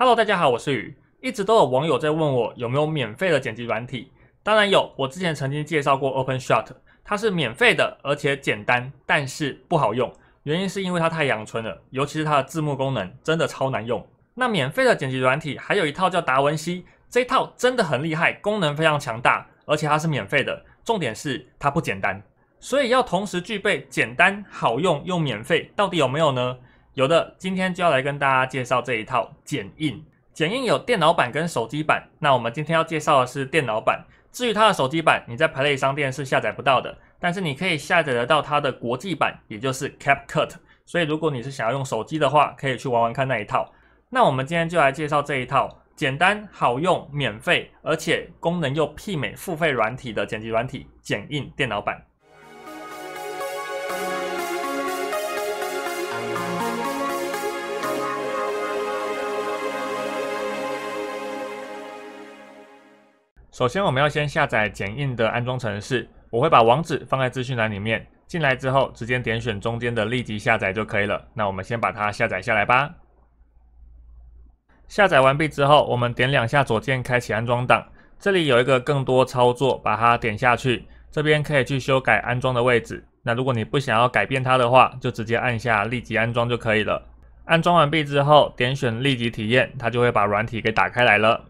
Hello，大家好，我是宇。一直都有网友在问我有没有免费的剪辑软体，当然有。我之前曾经介绍过 OpenShot，它是免费的，而且简单，但是不好用。原因是因为它太养尊了，尤其是它的字幕功能真的超难用。那免费的剪辑软体还有一套叫达文西，这一套真的很厉害，功能非常强大，而且它是免费的。重点是它不简单，所以要同时具备简单、好用又免费，到底有没有呢？有的，今天就要来跟大家介绍这一套剪映。剪映有电脑版跟手机版，那我们今天要介绍的是电脑版。至于它的手机版，你在 Play 商店是下载不到的，但是你可以下载得到它的国际版，也就是 CapCut。所以如果你是想要用手机的话，可以去玩玩看那一套。那我们今天就来介绍这一套简单好用、免费，而且功能又媲美付费软体的剪辑软体——剪映电脑版。首先，我们要先下载剪映的安装程序，我会把网址放在资讯栏里面。进来之后，直接点选中间的立即下载就可以了。那我们先把它下载下来吧。下载完毕之后，我们点两下左键开启安装档。这里有一个更多操作，把它点下去。这边可以去修改安装的位置。那如果你不想要改变它的话，就直接按下立即安装就可以了。安装完毕之后，点选立即体验，它就会把软体给打开来了。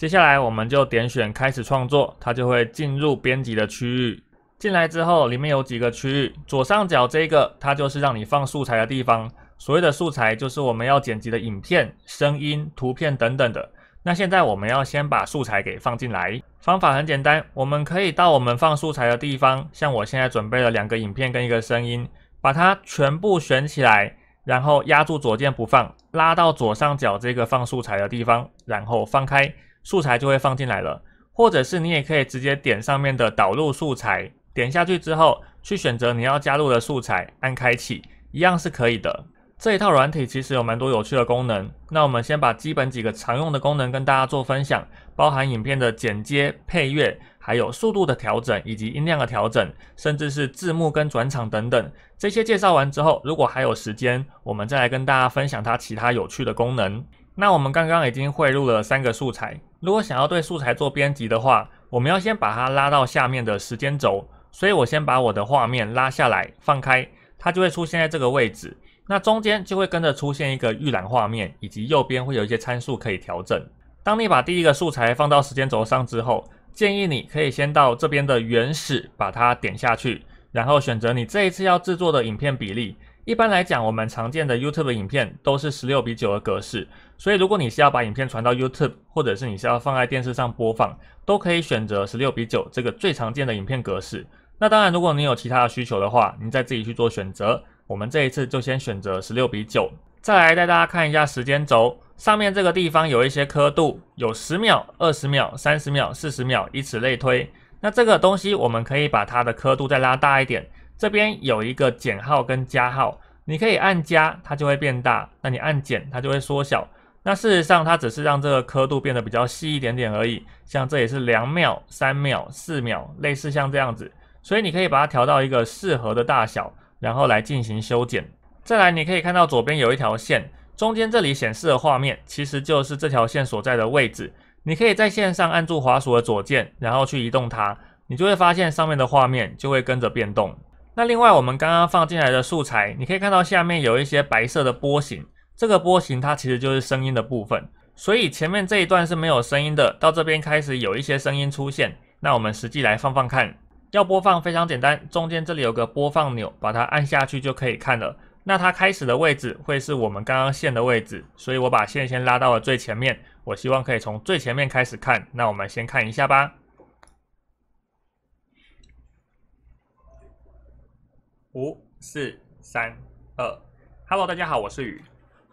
接下来我们就点选开始创作，它就会进入编辑的区域。进来之后，里面有几个区域，左上角这个它就是让你放素材的地方。所谓的素材就是我们要剪辑的影片、声音、图片等等的。那现在我们要先把素材给放进来，方法很简单，我们可以到我们放素材的地方，像我现在准备了两个影片跟一个声音，把它全部选起来，然后压住左键不放，拉到左上角这个放素材的地方，然后放开。素材就会放进来了，或者是你也可以直接点上面的导入素材，点下去之后去选择你要加入的素材，按开启一样是可以的。这一套软体其实有蛮多有趣的功能，那我们先把基本几个常用的功能跟大家做分享，包含影片的剪接、配乐，还有速度的调整以及音量的调整，甚至是字幕跟转场等等。这些介绍完之后，如果还有时间，我们再来跟大家分享它其他有趣的功能。那我们刚刚已经汇入了三个素材，如果想要对素材做编辑的话，我们要先把它拉到下面的时间轴。所以我先把我的画面拉下来，放开，它就会出现在这个位置。那中间就会跟着出现一个预览画面，以及右边会有一些参数可以调整。当你把第一个素材放到时间轴上之后，建议你可以先到这边的原始把它点下去，然后选择你这一次要制作的影片比例。一般来讲，我们常见的 YouTube 影片都是十六比九的格式，所以如果你是要把影片传到 YouTube，或者是你是要放在电视上播放，都可以选择十六比九这个最常见的影片格式。那当然，如果你有其他的需求的话，你再自己去做选择。我们这一次就先选择十六比九，再来带大家看一下时间轴上面这个地方有一些刻度，有十秒、二十秒、三十秒、四十秒，以此类推。那这个东西我们可以把它的刻度再拉大一点。这边有一个减号跟加号，你可以按加，它就会变大；那你按减，它就会缩小。那事实上，它只是让这个刻度变得比较细一点点而已。像这也是两秒、三秒、四秒，类似像这样子。所以你可以把它调到一个适合的大小，然后来进行修剪。再来，你可以看到左边有一条线，中间这里显示的画面其实就是这条线所在的位置。你可以在线上按住滑鼠的左键，然后去移动它，你就会发现上面的画面就会跟着变动。那另外，我们刚刚放进来的素材，你可以看到下面有一些白色的波形，这个波形它其实就是声音的部分。所以前面这一段是没有声音的，到这边开始有一些声音出现。那我们实际来放放看，要播放非常简单，中间这里有个播放钮，把它按下去就可以看了。那它开始的位置会是我们刚刚线的位置，所以我把线先拉到了最前面，我希望可以从最前面开始看。那我们先看一下吧。五四三二，Hello，大家好，我是宇。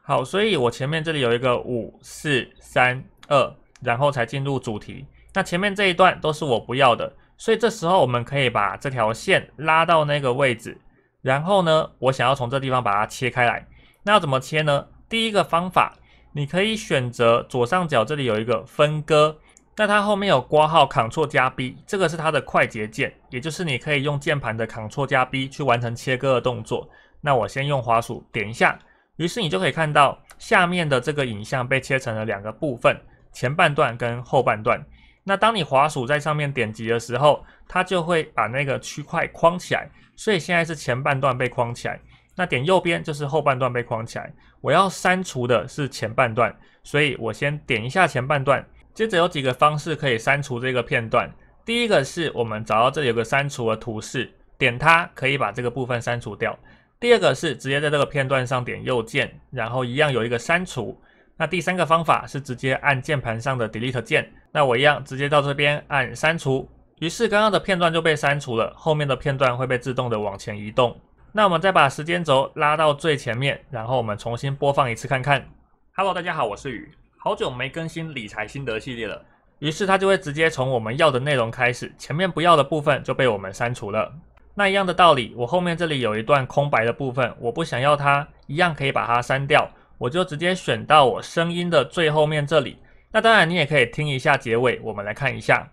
好，所以我前面这里有一个五四三二，然后才进入主题。那前面这一段都是我不要的，所以这时候我们可以把这条线拉到那个位置，然后呢，我想要从这地方把它切开来。那要怎么切呢？第一个方法，你可以选择左上角这里有一个分割。那它后面有挂号 Ctrl 加 B，这个是它的快捷键，也就是你可以用键盘的 Ctrl 加 B 去完成切割的动作。那我先用滑鼠点一下，于是你就可以看到下面的这个影像被切成了两个部分，前半段跟后半段。那当你滑鼠在上面点击的时候，它就会把那个区块框起来。所以现在是前半段被框起来，那点右边就是后半段被框起来。我要删除的是前半段，所以我先点一下前半段。接着有几个方式可以删除这个片段。第一个是我们找到这里有个删除的图示，点它可以把这个部分删除掉。第二个是直接在这个片段上点右键，然后一样有一个删除。那第三个方法是直接按键盘上的 Delete 键。那我一样直接到这边按删除，于是刚刚的片段就被删除了，后面的片段会被自动的往前移动。那我们再把时间轴拉到最前面，然后我们重新播放一次看看。Hello，大家好，我是雨。好久没更新理财心得系列了，于是它就会直接从我们要的内容开始，前面不要的部分就被我们删除了。那一样的道理，我后面这里有一段空白的部分，我不想要它，一样可以把它删掉。我就直接选到我声音的最后面这里。那当然你也可以听一下结尾，我们来看一下。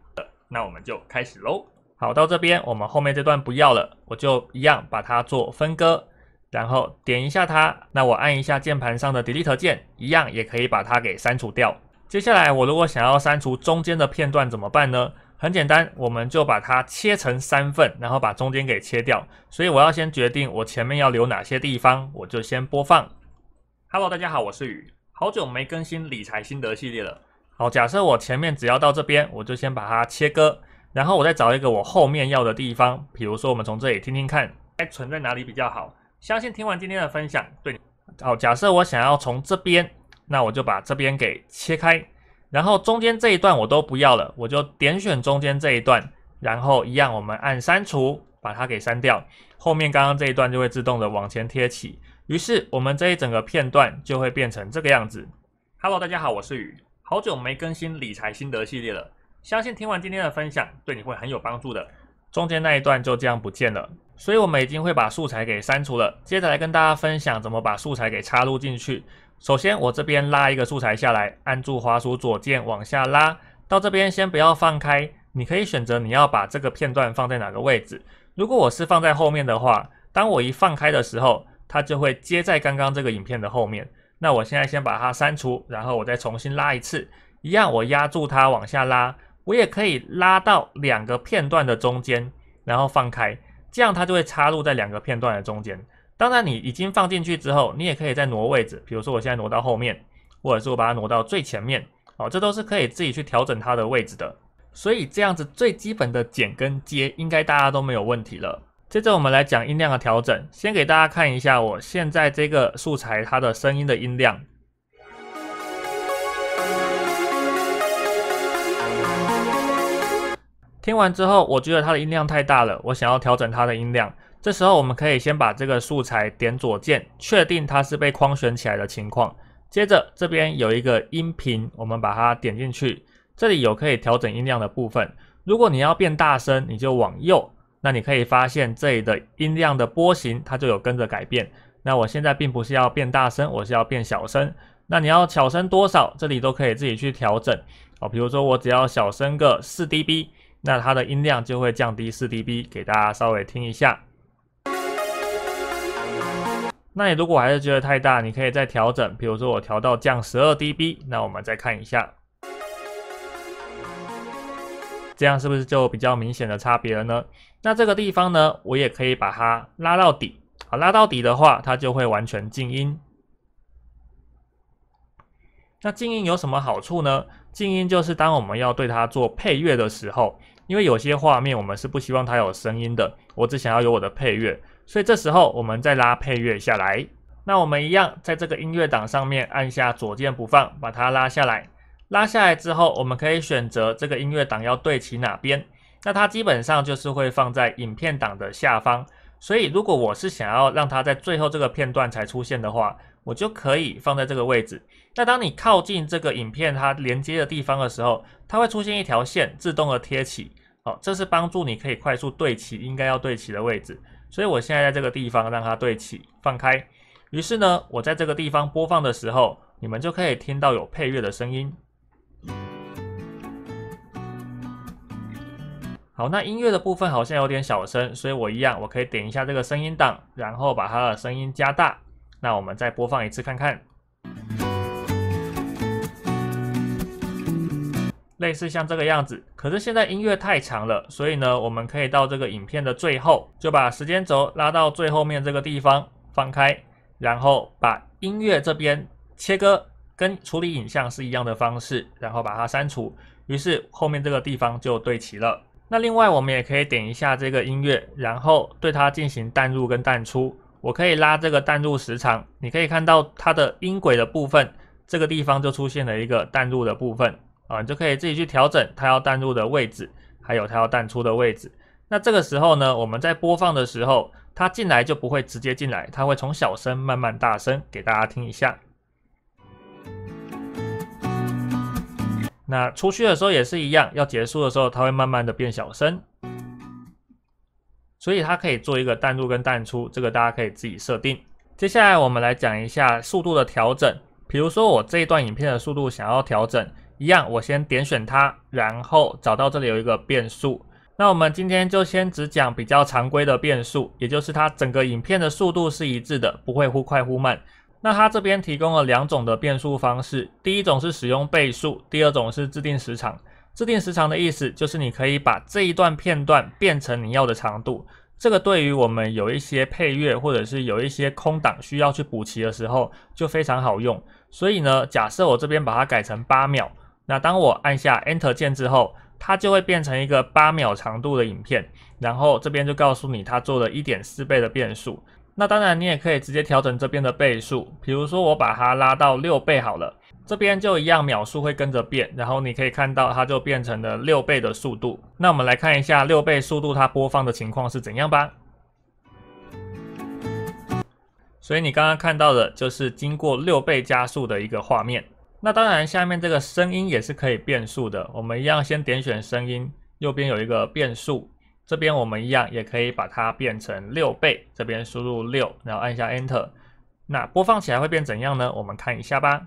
那我们就开始喽。好，到这边我们后面这段不要了，我就一样把它做分割。然后点一下它，那我按一下键盘上的 Delete 键，一样也可以把它给删除掉。接下来我如果想要删除中间的片段怎么办呢？很简单，我们就把它切成三份，然后把中间给切掉。所以我要先决定我前面要留哪些地方，我就先播放。Hello，大家好，我是雨，好久没更新理财心得系列了。好，假设我前面只要到这边，我就先把它切割，然后我再找一个我后面要的地方，比如说我们从这里听听看，该存在哪里比较好。相信听完今天的分享，对，好，假设我想要从这边，那我就把这边给切开，然后中间这一段我都不要了，我就点选中间这一段，然后一样我们按删除，把它给删掉，后面刚刚这一段就会自动的往前贴起，于是我们这一整个片段就会变成这个样子。Hello，大家好，我是雨，好久没更新理财心得系列了，相信听完今天的分享，对你会很有帮助的。中间那一段就这样不见了，所以我们已经会把素材给删除了。接着来跟大家分享怎么把素材给插入进去。首先，我这边拉一个素材下来，按住滑鼠左键往下拉到这边，先不要放开。你可以选择你要把这个片段放在哪个位置。如果我是放在后面的话，当我一放开的时候，它就会接在刚刚这个影片的后面。那我现在先把它删除，然后我再重新拉一次，一样我压住它往下拉。我也可以拉到两个片段的中间，然后放开，这样它就会插入在两个片段的中间。当然，你已经放进去之后，你也可以再挪位置。比如说，我现在挪到后面，或者是我把它挪到最前面，哦，这都是可以自己去调整它的位置的。所以这样子最基本的剪跟接，应该大家都没有问题了。接着我们来讲音量的调整。先给大家看一下我现在这个素材它的声音的音量。听完之后，我觉得它的音量太大了，我想要调整它的音量。这时候我们可以先把这个素材点左键，确定它是被框选起来的情况。接着这边有一个音频，我们把它点进去，这里有可以调整音量的部分。如果你要变大声，你就往右，那你可以发现这里的音量的波形它就有跟着改变。那我现在并不是要变大声，我是要变小声。那你要小声多少，这里都可以自己去调整。哦，比如说我只要小声个四 dB。那它的音量就会降低四 dB，给大家稍微听一下。那你如果还是觉得太大，你可以再调整，比如说我调到降十二 dB，那我们再看一下，这样是不是就比较明显的差别了呢？那这个地方呢，我也可以把它拉到底，好，拉到底的话，它就会完全静音。那静音有什么好处呢？静音就是当我们要对它做配乐的时候。因为有些画面我们是不希望它有声音的，我只想要有我的配乐，所以这时候我们再拉配乐下来。那我们一样在这个音乐档上面按下左键不放，把它拉下来。拉下来之后，我们可以选择这个音乐档要对齐哪边，那它基本上就是会放在影片档的下方。所以，如果我是想要让它在最后这个片段才出现的话，我就可以放在这个位置。那当你靠近这个影片它连接的地方的时候，它会出现一条线，自动的贴起。好，这是帮助你可以快速对齐应该要对齐的位置。所以，我现在在这个地方让它对齐，放开。于是呢，我在这个地方播放的时候，你们就可以听到有配乐的声音。好，那音乐的部分好像有点小声，所以我一样，我可以点一下这个声音档，然后把它的声音加大。那我们再播放一次看看，类似像这个样子。可是现在音乐太长了，所以呢，我们可以到这个影片的最后，就把时间轴拉到最后面这个地方放开，然后把音乐这边切割，跟处理影像是一样的方式，然后把它删除，于是后面这个地方就对齐了。那另外，我们也可以点一下这个音乐，然后对它进行淡入跟淡出。我可以拉这个淡入时长，你可以看到它的音轨的部分，这个地方就出现了一个淡入的部分啊，你就可以自己去调整它要淡入的位置，还有它要淡出的位置。那这个时候呢，我们在播放的时候，它进来就不会直接进来，它会从小声慢慢大声给大家听一下。那出去的时候也是一样，要结束的时候它会慢慢的变小声，所以它可以做一个淡入跟淡出，这个大家可以自己设定。接下来我们来讲一下速度的调整，比如说我这一段影片的速度想要调整，一样我先点选它，然后找到这里有一个变速。那我们今天就先只讲比较常规的变速，也就是它整个影片的速度是一致的，不会忽快忽慢。那它这边提供了两种的变速方式，第一种是使用倍数，第二种是制定时长。制定时长的意思就是你可以把这一段片段变成你要的长度，这个对于我们有一些配乐或者是有一些空档需要去补齐的时候就非常好用。所以呢，假设我这边把它改成八秒，那当我按下 Enter 键之后，它就会变成一个八秒长度的影片，然后这边就告诉你它做了一点四倍的变速。那当然，你也可以直接调整这边的倍数，比如说我把它拉到六倍好了，这边就一样，秒数会跟着变，然后你可以看到它就变成了六倍的速度。那我们来看一下六倍速度它播放的情况是怎样吧。所以你刚刚看到的就是经过六倍加速的一个画面。那当然，下面这个声音也是可以变速的，我们一样先点选声音，右边有一个变速。这边我们一样也可以把它变成六倍，这边输入六，然后按下 Enter，那播放起来会变怎样呢？我们看一下吧。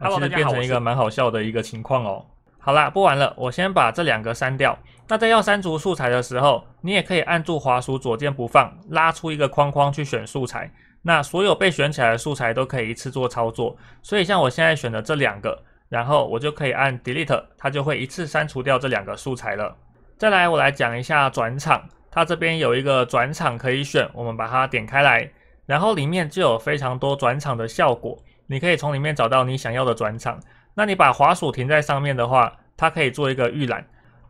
那其实变成一个蛮好笑的一个情况哦。好啦，播完了，我先把这两个删掉。那在要删除素材的时候，你也可以按住滑鼠左键不放，拉出一个框框去选素材。那所有被选起来的素材都可以一次做操作。所以像我现在选的这两个。然后我就可以按 Delete，它就会一次删除掉这两个素材了。再来，我来讲一下转场，它这边有一个转场可以选，我们把它点开来，然后里面就有非常多转场的效果，你可以从里面找到你想要的转场。那你把滑鼠停在上面的话，它可以做一个预览，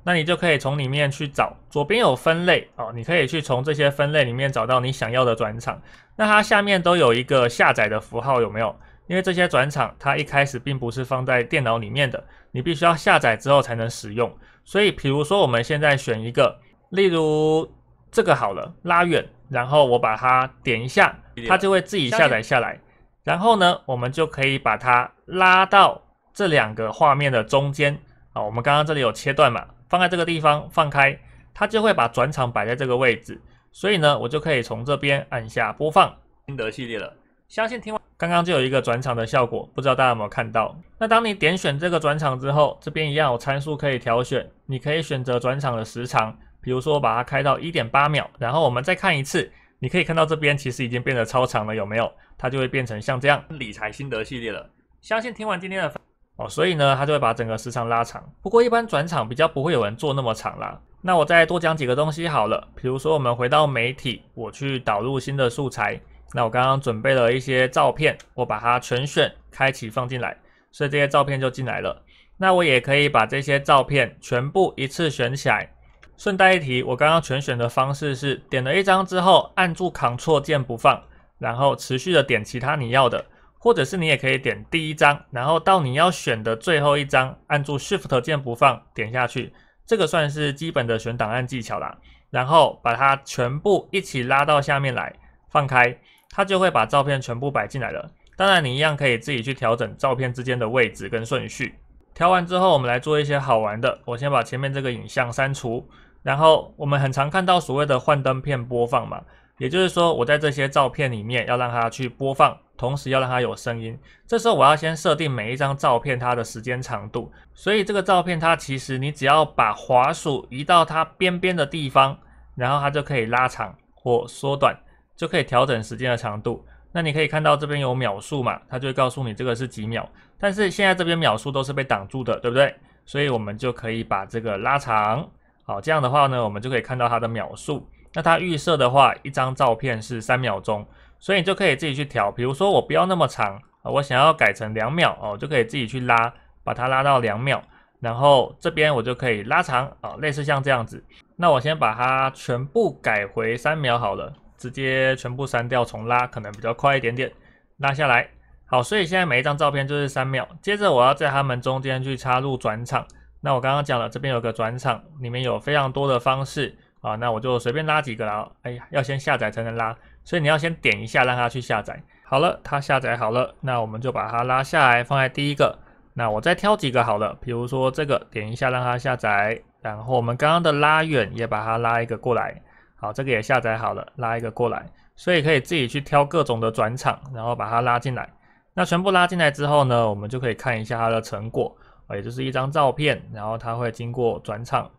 那你就可以从里面去找。左边有分类哦，你可以去从这些分类里面找到你想要的转场。那它下面都有一个下载的符号，有没有？因为这些转场，它一开始并不是放在电脑里面的，你必须要下载之后才能使用。所以，比如说我们现在选一个，例如这个好了，拉远，然后我把它点一下，它就会自己下载下来。然后呢，我们就可以把它拉到这两个画面的中间啊。我们刚刚这里有切断嘛，放在这个地方放开，它就会把转场摆在这个位置。所以呢，我就可以从这边按下播放心得系列了。相信听完刚刚就有一个转场的效果，不知道大家有没有看到？那当你点选这个转场之后，这边一样有参数可以挑选，你可以选择转场的时长，比如说把它开到一点八秒，然后我们再看一次，你可以看到这边其实已经变得超长了，有没有？它就会变成像这样理财心得系列了。相信听完今天的哦，所以呢，它就会把整个时长拉长。不过一般转场比较不会有人做那么长啦。那我再多讲几个东西好了，比如说我们回到媒体，我去导入新的素材。那我刚刚准备了一些照片，我把它全选开启放进来，所以这些照片就进来了。那我也可以把这些照片全部一次选起来。顺带一提，我刚刚全选的方式是点了一张之后按住 Ctrl 键不放，然后持续的点其他你要的，或者是你也可以点第一张，然后到你要选的最后一张，按住 Shift 键不放点下去，这个算是基本的选档案技巧啦。然后把它全部一起拉到下面来，放开。它就会把照片全部摆进来了。当然，你一样可以自己去调整照片之间的位置跟顺序。调完之后，我们来做一些好玩的。我先把前面这个影像删除，然后我们很常看到所谓的幻灯片播放嘛，也就是说，我在这些照片里面要让它去播放，同时要让它有声音。这时候，我要先设定每一张照片它的时间长度。所以，这个照片它其实你只要把滑鼠移到它边边的地方，然后它就可以拉长或缩短。就可以调整时间的长度。那你可以看到这边有秒数嘛，它就会告诉你这个是几秒。但是现在这边秒数都是被挡住的，对不对？所以我们就可以把这个拉长。好，这样的话呢，我们就可以看到它的秒数。那它预设的话，一张照片是三秒钟，所以你就可以自己去调。比如说我不要那么长，我想要改成两秒哦，就可以自己去拉，把它拉到两秒。然后这边我就可以拉长啊，类似像这样子。那我先把它全部改回三秒好了。直接全部删掉，重拉可能比较快一点点，拉下来。好，所以现在每一张照片就是三秒。接着我要在它们中间去插入转场。那我刚刚讲了，这边有个转场，里面有非常多的方式啊。那我就随便拉几个啦。哎呀，要先下载才能拉，所以你要先点一下让它去下载。好了，它下载好了，那我们就把它拉下来放在第一个。那我再挑几个好了，比如说这个，点一下让它下载。然后我们刚刚的拉远也把它拉一个过来。好，这个也下载好了，拉一个过来，所以可以自己去挑各种的转场，然后把它拉进来。那全部拉进来之后呢，我们就可以看一下它的成果，也就是一张照片，然后它会经过转场，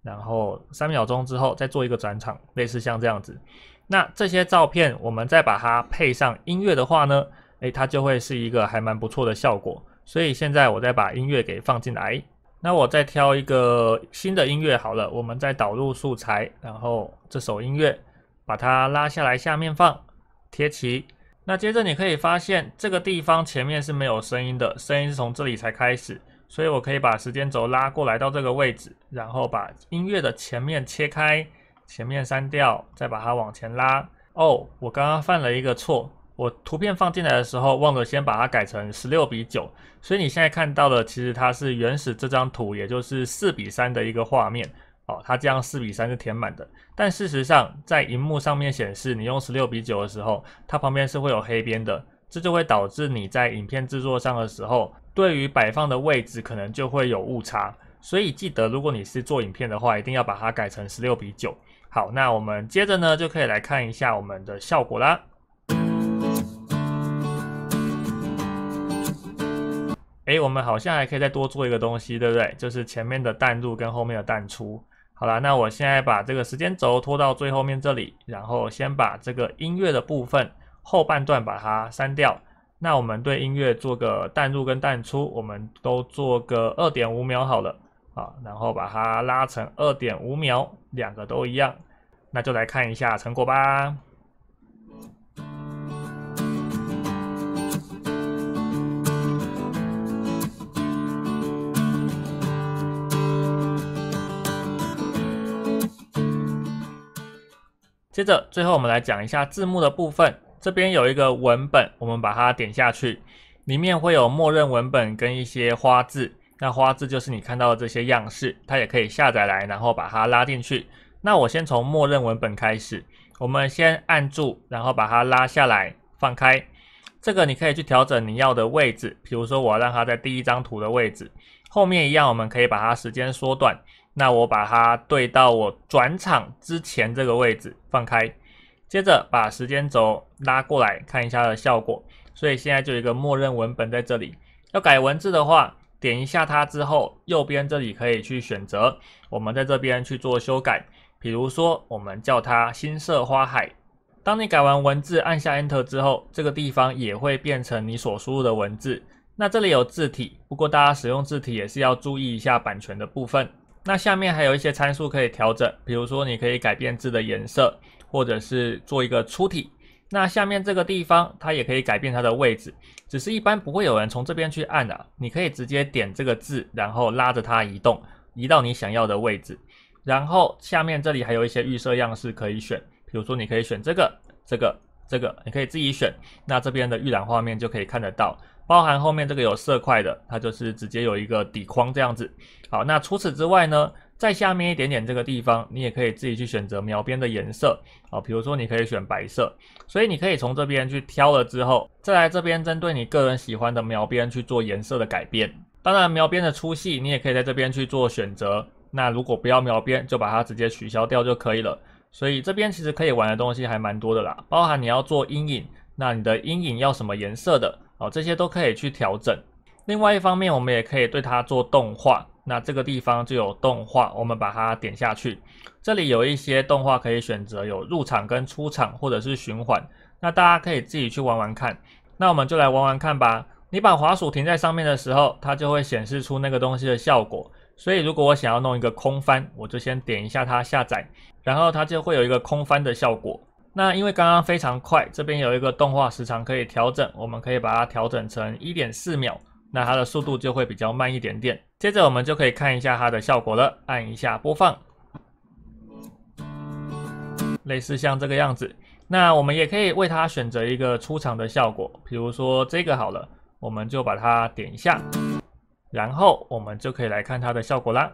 然后三秒钟之后再做一个转场，类似像这样子。那这些照片我们再把它配上音乐的话呢，诶，它就会是一个还蛮不错的效果。所以现在我再把音乐给放进来。那我再挑一个新的音乐好了，我们再导入素材，然后这首音乐把它拉下来，下面放贴齐。那接着你可以发现这个地方前面是没有声音的，声音是从这里才开始，所以我可以把时间轴拉过来到这个位置，然后把音乐的前面切开，前面删掉，再把它往前拉。哦，我刚刚犯了一个错。我图片放进来的时候忘了先把它改成十六比九，所以你现在看到的其实它是原始这张图，也就是四比三的一个画面哦，它这样四比三是填满的。但事实上，在屏幕上面显示你用十六比九的时候，它旁边是会有黑边的，这就会导致你在影片制作上的时候，对于摆放的位置可能就会有误差。所以记得，如果你是做影片的话，一定要把它改成十六比九。好，那我们接着呢就可以来看一下我们的效果啦。哎，我们好像还可以再多做一个东西，对不对？就是前面的淡入跟后面的淡出。好了，那我现在把这个时间轴拖到最后面这里，然后先把这个音乐的部分后半段把它删掉。那我们对音乐做个淡入跟淡出，我们都做个二点五秒好了，啊，然后把它拉成二点五秒，两个都一样。那就来看一下成果吧。接着，最后我们来讲一下字幕的部分。这边有一个文本，我们把它点下去，里面会有默认文本跟一些花字。那花字就是你看到的这些样式，它也可以下载来，然后把它拉进去。那我先从默认文本开始，我们先按住，然后把它拉下来，放开。这个你可以去调整你要的位置，比如说我让它在第一张图的位置。后面一样，我们可以把它时间缩短。那我把它对到我转场之前这个位置放开，接着把时间轴拉过来看一下的效果。所以现在就有一个默认文本在这里。要改文字的话，点一下它之后，右边这里可以去选择，我们在这边去做修改。比如说，我们叫它“新色花海”。当你改完文字，按下 Enter 之后，这个地方也会变成你所输入的文字。那这里有字体，不过大家使用字体也是要注意一下版权的部分。那下面还有一些参数可以调整，比如说你可以改变字的颜色，或者是做一个粗体。那下面这个地方它也可以改变它的位置，只是一般不会有人从这边去按的，你可以直接点这个字，然后拉着它移动，移到你想要的位置。然后下面这里还有一些预设样式可以选，比如说你可以选这个、这个、这个，你可以自己选。那这边的预览画面就可以看得到。包含后面这个有色块的，它就是直接有一个底框这样子。好，那除此之外呢，在下面一点点这个地方，你也可以自己去选择描边的颜色啊。比如说，你可以选白色，所以你可以从这边去挑了之后，再来这边针对你个人喜欢的描边去做颜色的改变。当然，描边的粗细你也可以在这边去做选择。那如果不要描边，就把它直接取消掉就可以了。所以这边其实可以玩的东西还蛮多的啦，包含你要做阴影，那你的阴影要什么颜色的？哦，这些都可以去调整。另外一方面，我们也可以对它做动画。那这个地方就有动画，我们把它点下去。这里有一些动画可以选择，有入场跟出场，或者是循环。那大家可以自己去玩玩看。那我们就来玩玩看吧。你把滑鼠停在上面的时候，它就会显示出那个东西的效果。所以，如果我想要弄一个空翻，我就先点一下它下载，然后它就会有一个空翻的效果。那因为刚刚非常快，这边有一个动画时长可以调整，我们可以把它调整成一点四秒，那它的速度就会比较慢一点点。接着我们就可以看一下它的效果了，按一下播放，类似像这个样子。那我们也可以为它选择一个出场的效果，比如说这个好了，我们就把它点一下，然后我们就可以来看它的效果啦，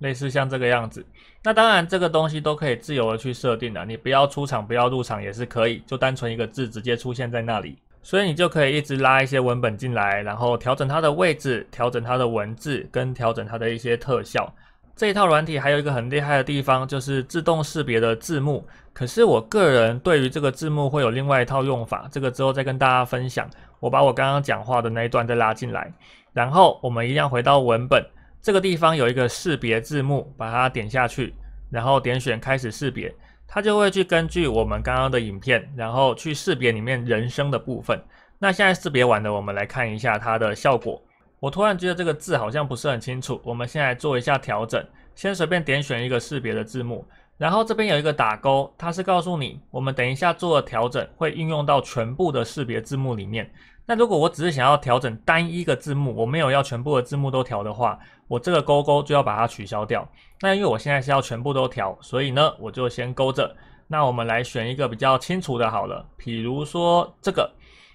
类似像这个样子。那当然，这个东西都可以自由的去设定的，你不要出场，不要入场也是可以，就单纯一个字直接出现在那里，所以你就可以一直拉一些文本进来，然后调整它的位置，调整它的文字，跟调整它的一些特效。这一套软体还有一个很厉害的地方，就是自动识别的字幕。可是我个人对于这个字幕会有另外一套用法，这个之后再跟大家分享。我把我刚刚讲话的那一段再拉进来，然后我们一样回到文本。这个地方有一个识别字幕，把它点下去，然后点选开始识别，它就会去根据我们刚刚的影片，然后去识别里面人声的部分。那现在识别完的，我们来看一下它的效果。我突然觉得这个字好像不是很清楚，我们现在做一下调整，先随便点选一个识别的字幕。然后这边有一个打勾，它是告诉你，我们等一下做的调整会应用到全部的识别字幕里面。那如果我只是想要调整单一个字幕，我没有要全部的字幕都调的话，我这个勾勾就要把它取消掉。那因为我现在是要全部都调，所以呢，我就先勾着。那我们来选一个比较清楚的好了，比如说这个。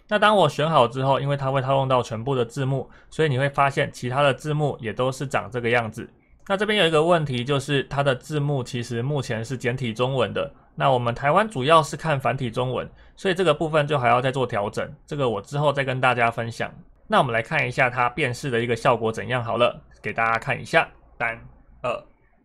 那当我选好之后，因为它会套用到全部的字幕，所以你会发现其他的字幕也都是长这个样子。那这边有一个问题，就是它的字幕其实目前是简体中文的。那我们台湾主要是看繁体中文，所以这个部分就还要再做调整。这个我之后再跟大家分享。那我们来看一下它辨识的一个效果怎样好了，给大家看一下。三二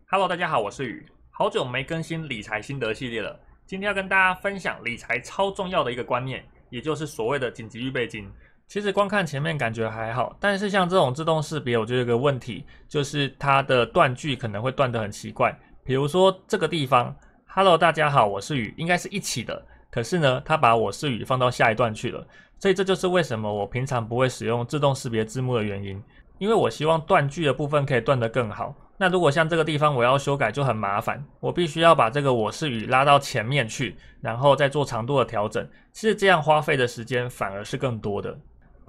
，Hello，大家好，我是宇，好久没更新理财心得系列了。今天要跟大家分享理财超重要的一个观念，也就是所谓的紧急预备金。其实光看前面感觉还好，但是像这种自动识别，我觉得有个问题，就是它的断句可能会断得很奇怪。比如说这个地方，Hello，大家好，我是雨，应该是一起的。可是呢，它把我是雨放到下一段去了。所以这就是为什么我平常不会使用自动识别字幕的原因，因为我希望断句的部分可以断得更好。那如果像这个地方我要修改就很麻烦，我必须要把这个我是雨拉到前面去，然后再做长度的调整。其实这样花费的时间反而是更多的。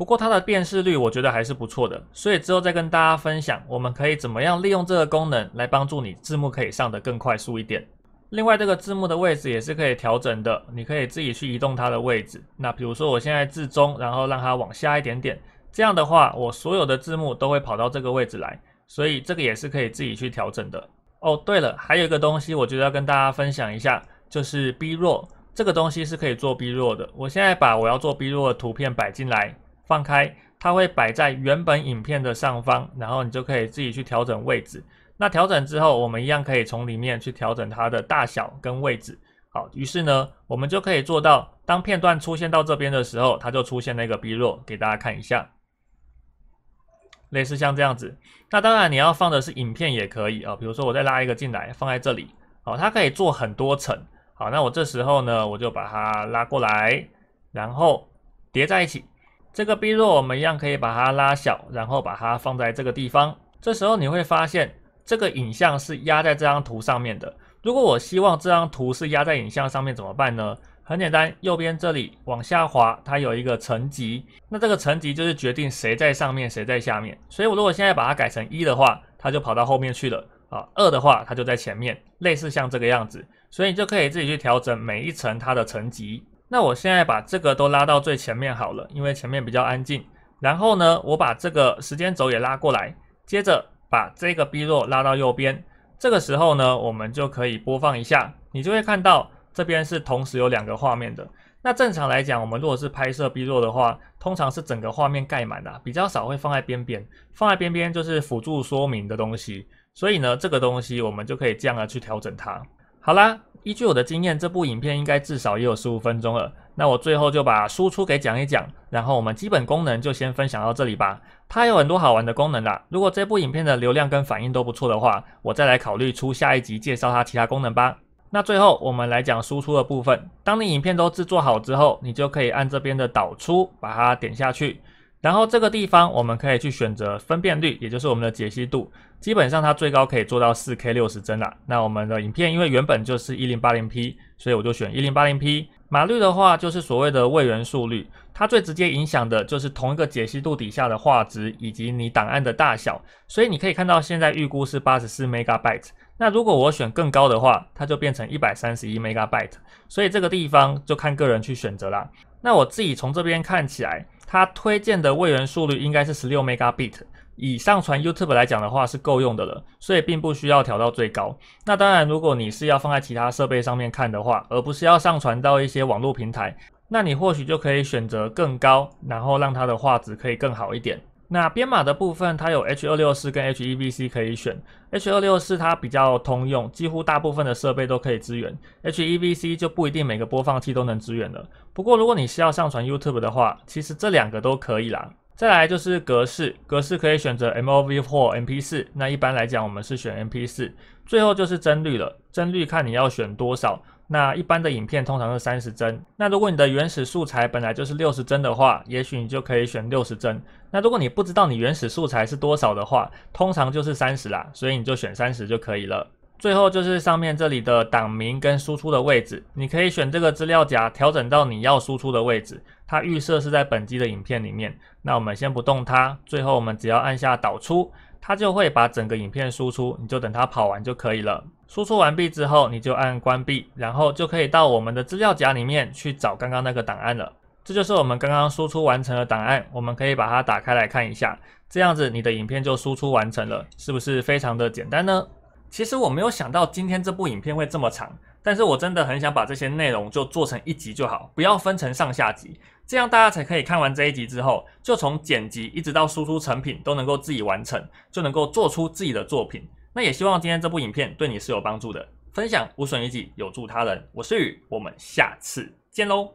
不过它的辨识率我觉得还是不错的，所以之后再跟大家分享，我们可以怎么样利用这个功能来帮助你字幕可以上得更快速一点。另外，这个字幕的位置也是可以调整的，你可以自己去移动它的位置。那比如说我现在字中，然后让它往下一点点，这样的话我所有的字幕都会跑到这个位置来，所以这个也是可以自己去调整的。哦，对了，还有一个东西我觉得要跟大家分享一下，就是 B 弱。这个东西是可以做 B 弱的。我现在把我要做 B 弱的图片摆进来。放开，它会摆在原本影片的上方，然后你就可以自己去调整位置。那调整之后，我们一样可以从里面去调整它的大小跟位置。好，于是呢，我们就可以做到，当片段出现到这边的时候，它就出现那个 B 弱，给大家看一下。类似像这样子。那当然你要放的是影片也可以啊，比如说我再拉一个进来放在这里，好，它可以做很多层。好，那我这时候呢，我就把它拉过来，然后叠在一起。这个 B 弱，我们一样可以把它拉小，然后把它放在这个地方。这时候你会发现，这个影像是压在这张图上面的。如果我希望这张图是压在影像上面，怎么办呢？很简单，右边这里往下滑，它有一个层级。那这个层级就是决定谁在上面，谁在下面。所以，我如果现在把它改成一的话，它就跑到后面去了啊。二的话，它就在前面，类似像这个样子。所以，你就可以自己去调整每一层它的层级。那我现在把这个都拉到最前面好了，因为前面比较安静。然后呢，我把这个时间轴也拉过来，接着把这个 B 弱拉到右边。这个时候呢，我们就可以播放一下，你就会看到这边是同时有两个画面的。那正常来讲，我们如果是拍摄 B 弱的话，通常是整个画面盖满的，比较少会放在边边。放在边边就是辅助说明的东西，所以呢，这个东西我们就可以这样子去调整它。好啦。依据我的经验，这部影片应该至少也有十五分钟了。那我最后就把输出给讲一讲，然后我们基本功能就先分享到这里吧。它有很多好玩的功能啦。如果这部影片的流量跟反应都不错的话，我再来考虑出下一集介绍它其他功能吧。那最后我们来讲输出的部分。当你影片都制作好之后，你就可以按这边的导出，把它点下去。然后这个地方我们可以去选择分辨率，也就是我们的解析度，基本上它最高可以做到四 K 六十帧啦。那我们的影片因为原本就是一零八零 P，所以我就选一零八零 P。码率的话就是所谓的位元速率，它最直接影响的就是同一个解析度底下的画质以及你档案的大小。所以你可以看到现在预估是八十四 megabyte。那如果我选更高的话，它就变成一百三十一 megabyte。所以这个地方就看个人去选择啦。那我自己从这边看起来。它推荐的位元速率应该是十六 megabit，以上传 YouTube 来讲的话是够用的了，所以并不需要调到最高。那当然，如果你是要放在其他设备上面看的话，而不是要上传到一些网络平台，那你或许就可以选择更高，然后让它的画质可以更好一点。那编码的部分，它有 H.264 跟 HEVC 可以选。H.264 它比较通用，几乎大部分的设备都可以支援。HEVC 就不一定每个播放器都能支援了。不过如果你需要上传 YouTube 的话，其实这两个都可以啦。再来就是格式，格式可以选择 MOV、或 MP4。那一般来讲，我们是选 MP4。最后就是帧率了，帧率看你要选多少。那一般的影片通常是三十帧。那如果你的原始素材本来就是六十帧的话，也许你就可以选六十帧。那如果你不知道你原始素材是多少的话，通常就是三十啦，所以你就选三十就可以了。最后就是上面这里的档名跟输出的位置，你可以选这个资料夹，调整到你要输出的位置。它预设是在本机的影片里面，那我们先不动它。最后我们只要按下导出，它就会把整个影片输出，你就等它跑完就可以了。输出完毕之后，你就按关闭，然后就可以到我们的资料夹里面去找刚刚那个档案了。这就是我们刚刚输出完成的档案，我们可以把它打开来看一下。这样子，你的影片就输出完成了，是不是非常的简单呢？其实我没有想到今天这部影片会这么长，但是我真的很想把这些内容就做成一集就好，不要分成上下集，这样大家才可以看完这一集之后，就从剪辑一直到输出成品都能够自己完成，就能够做出自己的作品。那也希望今天这部影片对你是有帮助的，分享无损于己，有助他人。我是宇，我们下次见喽。